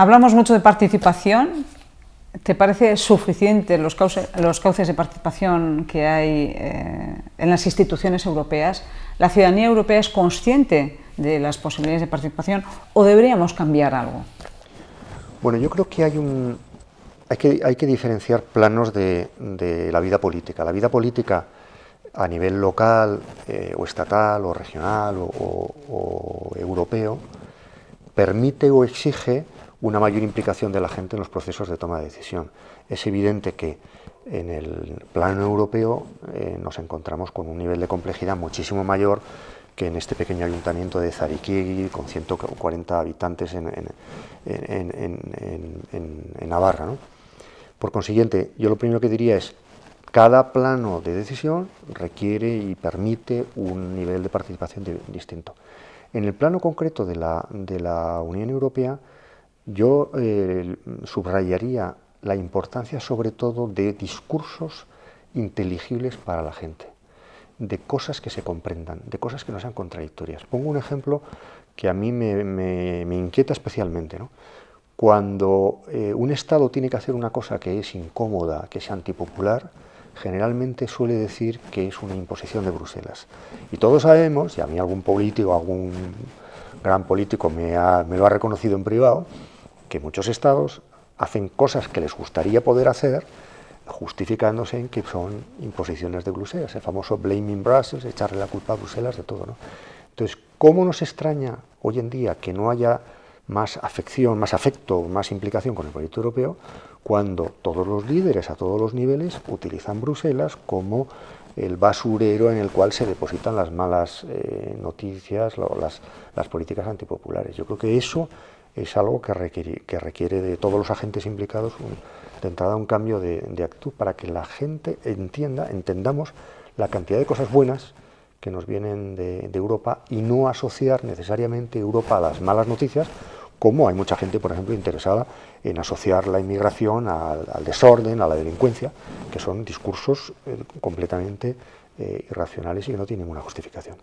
Hablamos mucho de participación. ¿Te parece suficiente los, cauces de participación que hay eh, en las instituciones europeas? ¿La ciudadanía europea es consciente de las posibilidades de participación o deberíamos cambiar algo? Bueno, yo creo que hay un... Hay que, diferenciar planos de, la vida política. La vida política a nivel local eh, o estatal o regional o europeo permite o exige una mayor implicación de la gente en los procesos de toma de decisión. Es evidente que en el plano europeo eh, nos encontramos con un nivel de complejidad muchísimo mayor que en este pequeño ayuntamiento de Zariquegui, con 140 habitantes en, Navarra. Por consiguiente, yo lo primero que diría es, cada plano de decisión requiere y permite un nivel de participación distinto. En el plano concreto de la, de la Unión Europea, yo eh, subrayaría la importancia sobre todo de discursos inteligibles para la gente, de cosas que se comprendan, de cosas que no sean contradictorias. Pongo un ejemplo que a mí me, inquieta especialmente. Cuando eh, un Estado tiene que hacer una cosa que es incómoda, que es antipopular, generalmente suele decir que es una imposición de Bruselas. Y todos sabemos, y a mí algún político, algún gran político me, ha, me lo ha reconocido en privado, que muchos estados hacen cosas que les gustaría poder hacer justificándose en que son imposiciones de Bruselas, el famoso blaming Brussels, echarle la culpa a Bruselas de todo. ¿no? Entonces, ¿cómo nos extraña hoy en día que no haya más afección, más afecto, más implicación con el proyecto europeo, cuando todos los líderes a todos los niveles utilizan Bruselas como el basurero en el cual se depositan las malas eh, noticias, las, las políticas antipopulares. Yo creo que eso es algo que requiere, de todos los agentes implicados de entrada un cambio de, actitud para que la gente entienda, entendamos la cantidad de cosas buenas que nos vienen de, Europa y no asociar necesariamente Europa a las malas noticias, como hay mucha gente, por ejemplo, interesada en asociar la inmigración al, desorden, a la delincuencia, que son discursos eh, completamente eh, irracionales y que no tienen ninguna justificación.